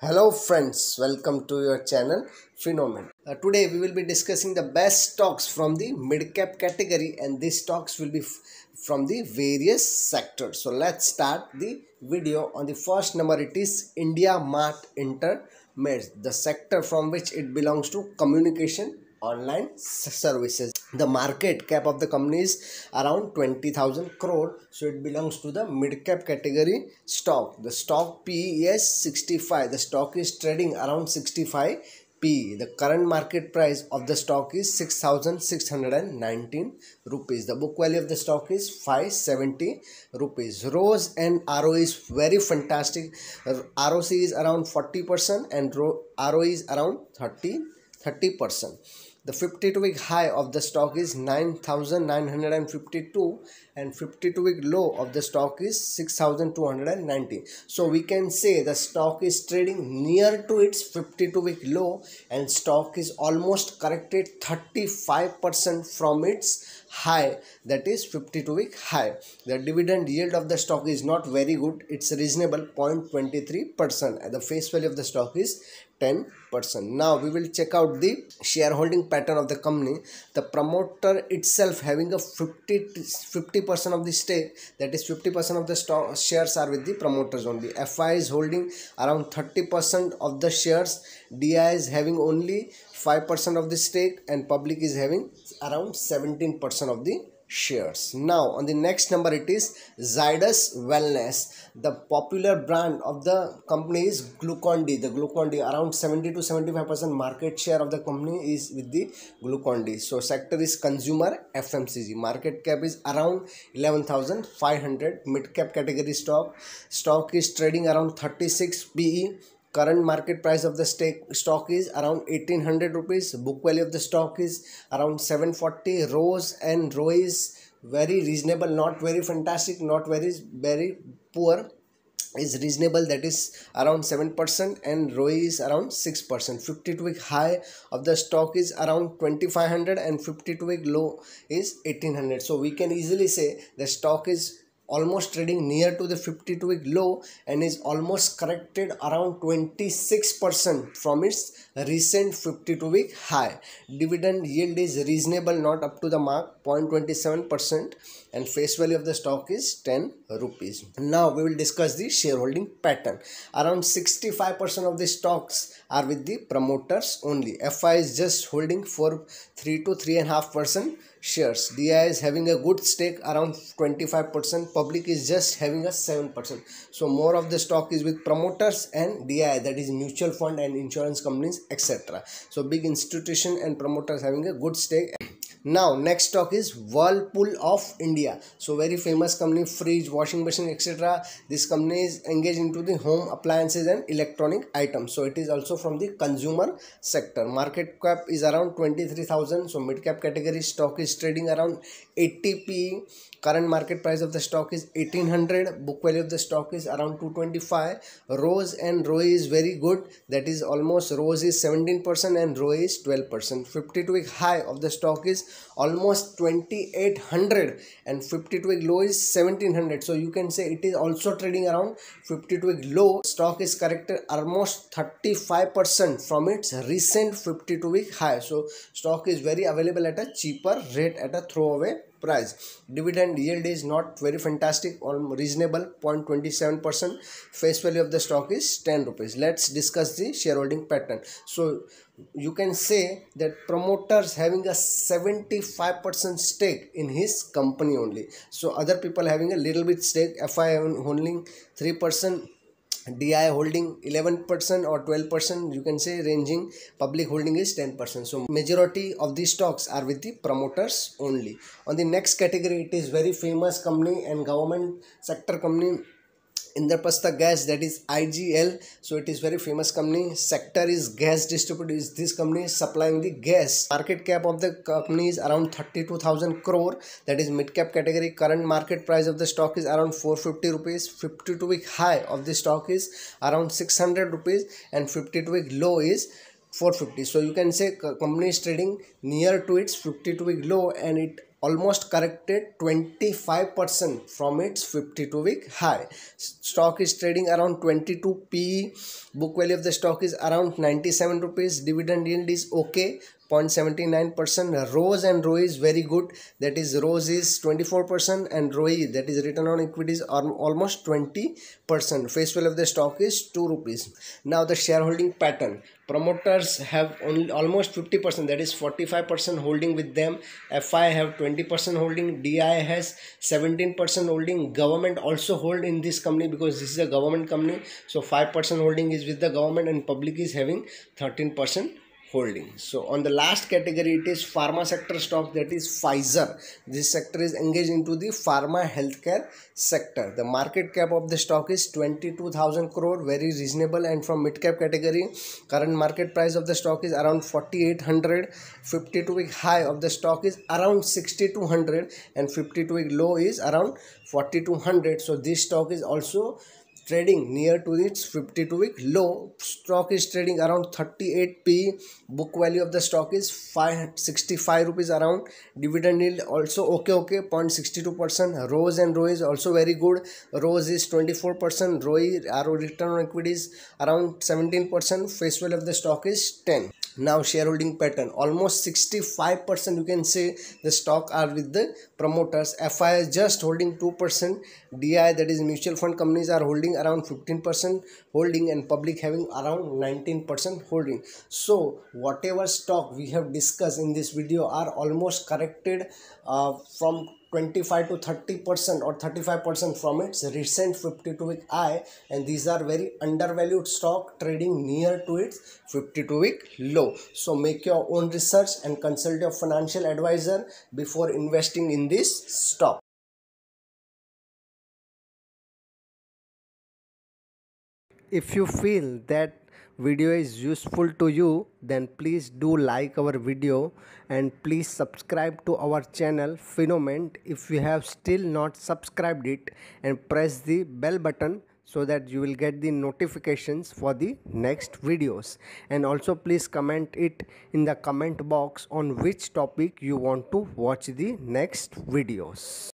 Hello friends, welcome to your channel Phenomen. Uh, today we will be discussing the best stocks from the mid-cap category and these stocks will be from the various sectors. So let's start the video on the first number it is India Mart Intermeds, the sector from which it belongs to communication online services the market cap of the company is around 20000 crore so it belongs to the mid cap category stock the stock pe is 65 the stock is trading around 65 p the current market price of the stock is 6619 rupees the book value of the stock is 570 rupees rose and roe is very fantastic roc is around 40% and roe is around 30 30 percent the 52 week high of the stock is 9952 and 52 week low of the stock is 6219. So we can say the stock is trading near to its 52 week low and stock is almost corrected 35% from its high that is 52 week high the dividend yield of the stock is not very good it's reasonable 0.23 percent the face value of the stock is 10%. Now we will check out the shareholding pattern of the company. The promoter itself having a 50 percent of the stake that is 50% of the stock shares are with the promoters only. FI is holding around 30% of the shares. DI is having only 5% of the stake and public is having around 17% of the shares. Now on the next number it is Zydus Wellness. The popular brand of the company is Glucon-D. The Glucon-D around 70 to 75% market share of the company is with the Glucon-D. So sector is consumer FMCG. Market cap is around 11,500. Mid cap category stock. Stock is trading around 36 PE current market price of the stock is around 1800 rupees book value of the stock is around 740 rose and roe is very reasonable not very fantastic not very very poor is reasonable that is around 7% and ROE is around 6%. 52 week high of the stock is around 2500 and 52 week low is 1800. So we can easily say the stock is almost trading near to the 52 week low and is almost corrected around 26% from its recent 52 week high dividend yield is reasonable not up to the mark 0.27% and face value of the stock is 10 rupees now we will discuss the shareholding pattern around 65% of the stocks are with the promoters only fi is just holding for 3 to 3.5% shares di is having a good stake around 25% public is just having a 7% so more of the stock is with promoters and di that is mutual fund and insurance companies etc so big institution and promoters having a good stake now next stock is whirlpool of india so very famous company fridge washing machine etc this company is engaged into the home appliances and electronic items so it is also from the consumer sector market cap is around 23000 so mid cap category stock is trading around 80 p current market price of the stock is 1800 book value of the stock is around 225 rose and roe is very good that is almost rose is 17% and roe is 12% 52 week high of the stock is almost 2800 and 52 week low is 1700 so you can say it is also trading around 52 week low stock is corrected almost 35 percent from its recent 52 week high so stock is very available at a cheaper rate at a throwaway price. Dividend yield is not very fantastic or reasonable 0.27%. Face value of the stock is 10 rupees. Let's discuss the shareholding pattern. So you can say that promoters having a 75% stake in his company only. So other people having a little bit stake. FI only 3% DI holding 11% or 12% you can say ranging public holding is 10% so majority of these stocks are with the promoters only on the next category it is very famous company and government sector company Indraprastha Gas that is IGL so it is very famous company sector is gas distributor is this company supplying the gas market cap of the company is around 32000 crore that is mid cap category current market price of the stock is around 450 rupees 52 week high of the stock is around 600 rupees and 52 week low is 450 so you can say company is trading near to its 52 week low and it almost corrected 25% from its 52 week high stock is trading around 22 p book value of the stock is around 97 rupees dividend yield is okay 0.79% rose and roe is very good that is rose is 24% and roe that is return on equities are almost 20% face value of the stock is 2 rupees now the shareholding pattern promoters have only almost 50% that is 45% holding with them fi have 20% holding di has 17% holding government also hold in this company because this is a government company so 5% holding is with the government and public is having 13% holding so on the last category it is pharma sector stock that is pfizer this sector is engaged into the pharma healthcare sector the market cap of the stock is 22000 crore very reasonable and from mid cap category current market price of the stock is around 4800 52 week high of the stock is around 6200 and 52 week low is around 4200 so this stock is also trading near to its 52 week low stock is trading around 38 p book value of the stock is 565 rupees around dividend yield also okay okay 0.62 percent rose and roe is also very good rose is 24 percent roe return on equity is around 17 percent face value of the stock is 10 now shareholding pattern almost 65 percent you can say the stock are with the promoters fi is just holding 2 percent di that is mutual fund companies are holding around 15 percent holding and public having around 19 percent holding so whatever stock we have discussed in this video are almost corrected uh, from 25 to 30 percent or 35 percent from its recent 52 week high and these are very undervalued stock trading near to its 52 week low so make your own research and consult your financial advisor before investing in this stock if you feel that video is useful to you then please do like our video and please subscribe to our channel phenomen if you have still not subscribed it and press the bell button so that you will get the notifications for the next videos and also please comment it in the comment box on which topic you want to watch the next videos